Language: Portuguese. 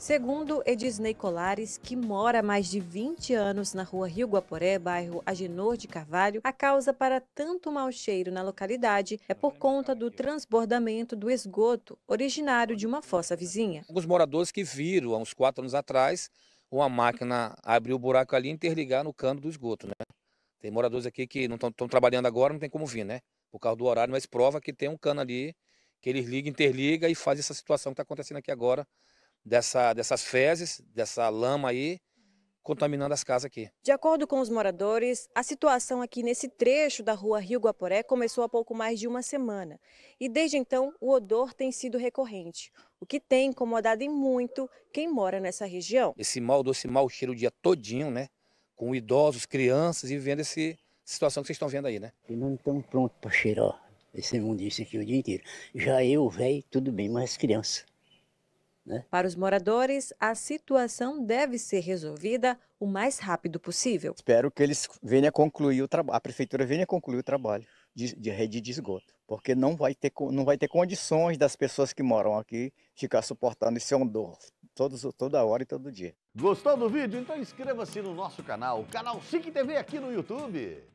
Segundo Edisney Colares, que mora mais de 20 anos na rua Rio Guaporé, bairro Agenor de Carvalho, a causa para tanto mau cheiro na localidade é por conta do transbordamento do esgoto originário de uma fossa vizinha. Alguns moradores que viram há uns quatro anos atrás uma máquina abrir o buraco ali e interligar no cano do esgoto. Né? Tem moradores aqui que não estão trabalhando agora, não tem como vir, né? Por causa do horário, mas prova que tem um cano ali que eles ligam, interligam e faz essa situação que está acontecendo aqui agora dessa, dessas fezes, dessa lama aí, contaminando as casas aqui. De acordo com os moradores, a situação aqui nesse trecho da rua Rio Guaporé começou há pouco mais de uma semana. E desde então, o odor tem sido recorrente, o que tem incomodado muito quem mora nessa região. Esse mal doce mal cheiro o dia todinho, né? Com idosos, crianças e vendo essa situação que vocês estão vendo aí, né? E não estão prontos para cheirar esse mundo isso aqui o dia inteiro. Já eu, velho, tudo bem, mas criança né? Para os moradores, a situação deve ser resolvida o mais rápido possível. Espero que eles venham concluir o trabalho, a prefeitura venha concluir o trabalho de, de rede de esgoto, porque não vai, ter, não vai ter condições das pessoas que moram aqui ficar suportando esse ondor todos, toda hora e todo dia. Gostou do vídeo? Então inscreva-se no nosso canal, canal SIC TV aqui no YouTube.